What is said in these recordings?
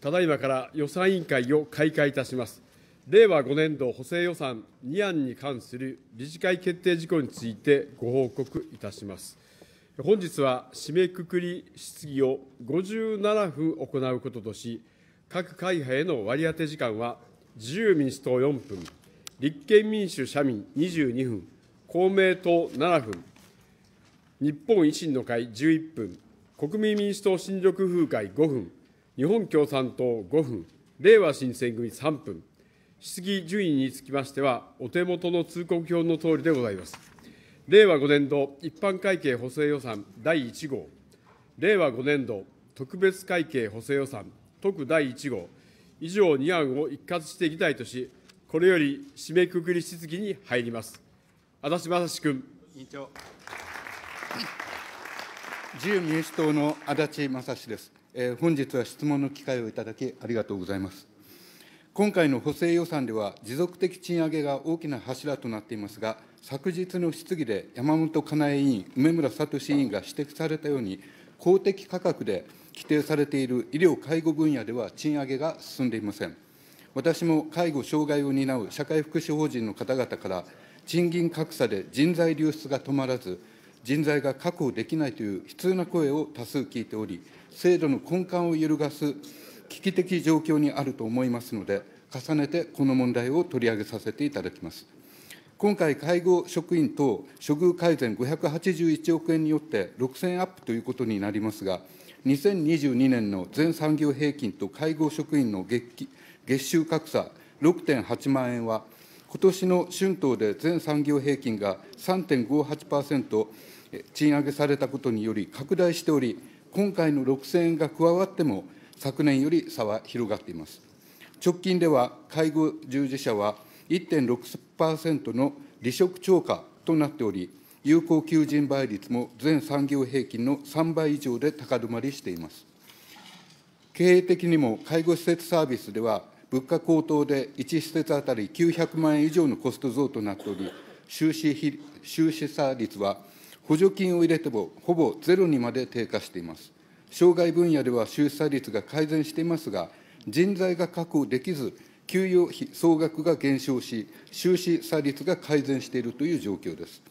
ただいまから予算委員会を開会いたします。令和5年度補正予算2案に関する理事会決定事項についてご報告いたします。本日は締めくくり質疑を57分行うこととし、各会派への割り当て時間は自由民主党4分、立憲民主・社民22分、公明党7分、日本維新の会11分、国民民主党・新緑風会5分、日本共産党5分、れいわ新選組3分、質疑順位につきましては、お手元の通告表のとおりでございます。令和5年度一般会計補正予算第1号、令和5年度特別会計補正予算特第1号、以上2案を一括していきたいとし、これより締めくくり質疑に入ります。足立正史君。委員長自由民主党の足立正史です。え本日は質問の機会をいただき、ありがとうございます。今回の補正予算では、持続的賃上げが大きな柱となっていますが、昨日の質疑で山本かなえ委員、梅村聡委員が指摘されたように、公的価格で規定されている医療・介護分野では賃上げが進んでいません。私も介護・障害を担う社会福祉法人の方々から、賃金格差で人材流出が止まらず、人材が確保できないという悲痛な声を多数聞いており、制度の根幹を揺るがす危機的状況にあると思いますので、重ねてこの問題を取り上げさせていただきます。今回、介護職員等処遇改善581億円によって6000アップということになりますが、2022年の全産業平均と介護職員の月月収格差6.8万円は、今年の春闘で全産業平均が3.58%賃上げされたことにより拡大しており、今回の6000円が加わっても、昨年より差は広がっています。直近では、介護従事者は1.6%の離職超過となっており、有効求人倍率も全産業平均の3倍以上で高止まりしています。経営的にも介護施設サービスでは、物価高騰で1施設当たり900万円以上のコスト増となっており、収支収支差率は補助金を入れてもほぼゼロにまで低下しています。障害分野では出産率が改善していますが、人材が確保できず、給与費総額が減少し、収支差率が改善しているという状況です。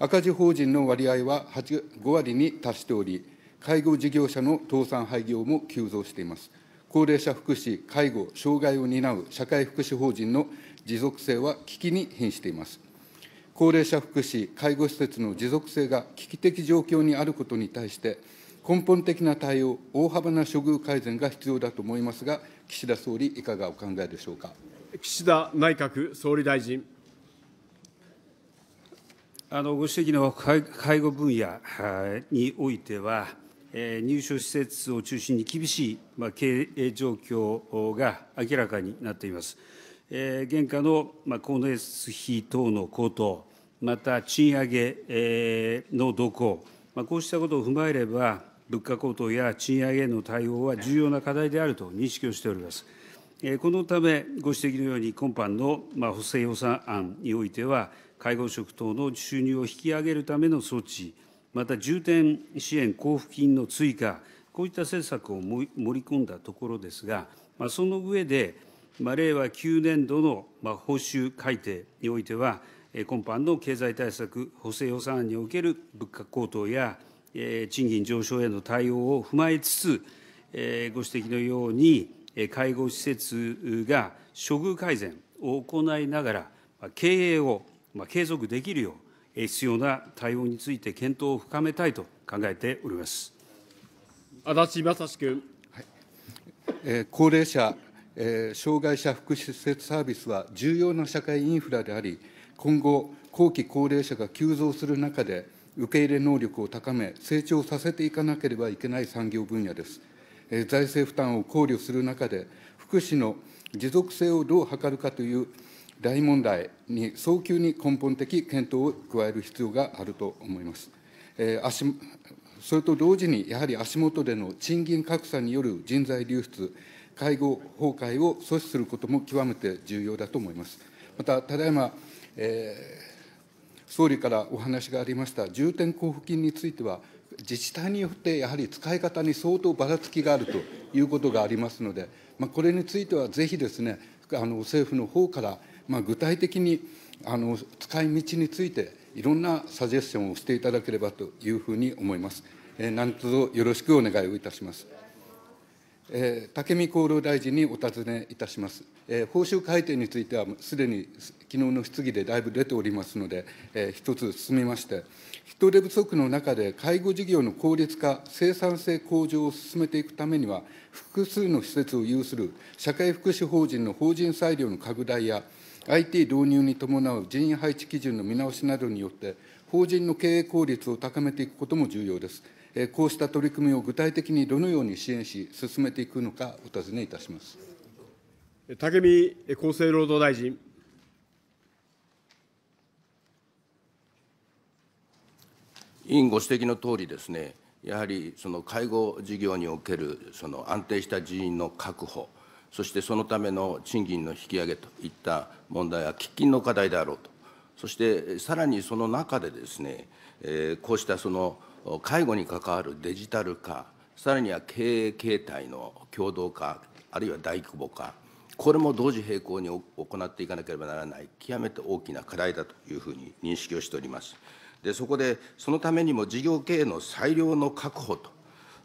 赤字法人の割合は5割に達しており、介護事業者の倒産廃業も急増しています。高齢者福祉、介護、障害を担う社会福祉法人の持続性は危機に瀕しています。高齢者福祉、介護施設の持続性が危機的状況にあることに対して、根本的な対応、大幅な処遇改善が必要だと思いますが、岸田総理、いかがお考えでしょうか。岸田内閣総理大臣。あのご指摘の介護分野においては、入所施設を中心に厳しい経営状況が明らかになっています。現下の光熱費等の高騰、また賃上げの動向、こうしたことを踏まえれば、物価高騰や賃上げへの対応は重要な課題であると認識をしております。このため、ご指摘のように、今般の補正予算案においては、介護職等の収入を引き上げるための措置、また重点支援交付金の追加、こういった政策を盛り込んだところですが、その上で、令和9年度の報酬改定においては、今般の経済対策補正予算案における物価高騰や賃金上昇への対応を踏まえつつ、ご指摘のように、介護施設が処遇改善を行いながら、経営を継続できるよう、必要な対応について検討を深めたいと考えております。足立正君、はいえー、高齢者障害者福祉施設サービスは重要な社会インフラであり、今後、後期高齢者が急増する中で、受け入れ能力を高め、成長させていかなければいけない産業分野です。財政負担を考慮する中で、福祉の持続性をどう図るかという大問題に早急に根本的検討を加える必要があると思います。えー、足それと同時に、やはり足元での賃金格差による人材流出、介護崩壊を阻止することも極めて重要だと思います。また、ただいま、えー、総理からお話がありました重点交付金については、自治体によってやはり使い方に相当ばらつきがあるということがありますので、まあ、これについてはぜひですね、あの政府の方から、まあ、具体的にあの使い道について、いろんなサジェッションをしていただければというふうに思います。えー、何卒よろしくお願いをいたします。えー、武見厚労大臣にお尋ねいたします、えー、報酬改定については、すでに昨日の質疑でだいぶ出ておりますので、えー、一つ進みまして、人手不足の中で介護事業の効率化、生産性向上を進めていくためには、複数の施設を有する社会福祉法人の法人裁量の拡大や、IT 導入に伴う人員配置基準の見直しなどによって、法人の経営効率を高めていくことも重要です。こうした取り組みを具体的にどのように支援し、進めていくのか、お尋ねいたします武見厚生労働大臣。委員ご指摘の通りですね、やはりその介護事業におけるその安定した人員の確保、そしてそのための賃金の引き上げといった問題は喫緊の課題であろうとそしてさらにその中でですね、えこうしたその介護に関わるデジタル化、さらには経営形態の共同化、あるいは大規模化、これも同時並行に行っていかなければならない、極めて大きな課題だというふうに認識をしております。でそこで、そのためにも事業経営の裁量の確保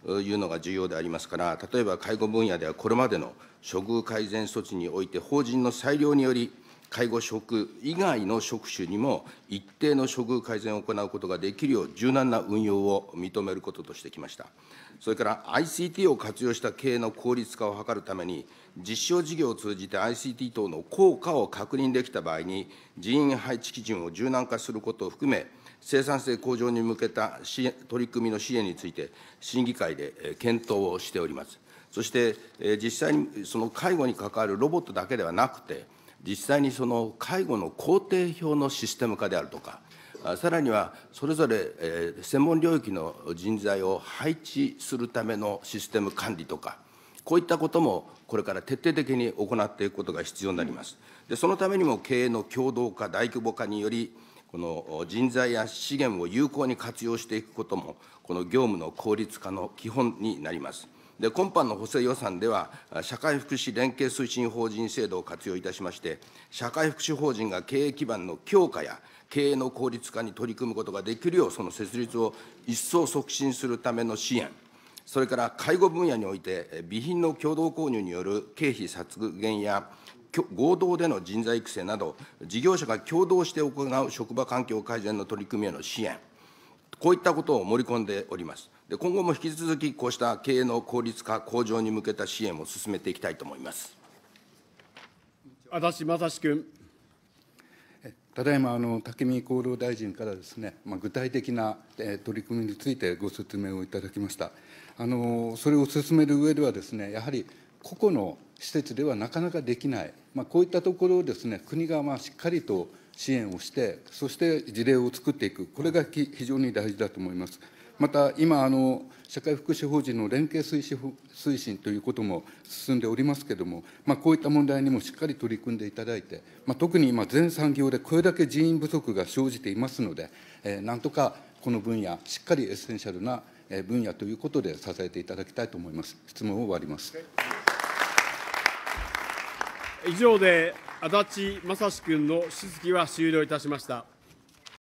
というのが重要でありますから、例えば介護分野ではこれまでの処遇改善措置において、法人の裁量により、介護職以外の職種にも一定の処遇改善を行うことができるよう柔軟な運用を認めることとしてきました。それから ICT を活用した経営の効率化を図るために、実証事業を通じて ICT 等の効果を確認できた場合に、人員配置基準を柔軟化することを含め、生産性向上に向けた取り組みの支援について、審議会で検討をしております。そして、実際にその介護に関わるロボットだけではなくて、実際にその介護の工程表のシステム化であるとか、さらにはそれぞれ、専門領域の人材を配置するためのシステム管理とか、こういったこともこれから徹底的に行っていくことが必要になります。でそのためにも経営の共同化、大規模化により、この人材や資源を有効に活用していくことも、この業務の効率化の基本になります。で、今般の補正予算では、社会福祉連携推進法人制度を活用いたしまして、社会福祉法人が経営基盤の強化や、経営の効率化に取り組むことができるよう、その設立を一層促進するための支援、それから介護分野において、備品の共同購入による経費削減や、合同での人材育成など、事業者が共同して行う職場環境改善の取り組みへの支援、こういったことを盛り込んでおります。で今後も引き続きこうした経営の効率化向上に向けた支援を進めていきたいと思います足立正史君。ただいまあの武見厚労大臣からですね、まあ、具体的な、えー、取り組みについてご説明をいただきました。あのそれを進める上ではですね、やはり個々の施設ではなかなかできない、まあ、こういったところをですね国がまあしっかりと支援をして、そして事例を作っていく、これが非常に大事だと思います。また今あの、社会福祉法人の連携推進推進ということも進んでおりますけれども、まあ、こういった問題にもしっかり取り組んでいただいて、まあ、特に今、全産業でこれだけ人員不足が生じていますので、えー、なんとかこの分野、しっかりエッセンシャルな分野ということで支えていただきたいと思います。質問を終わります。以上で足立正史君の質疑は終了いたしました。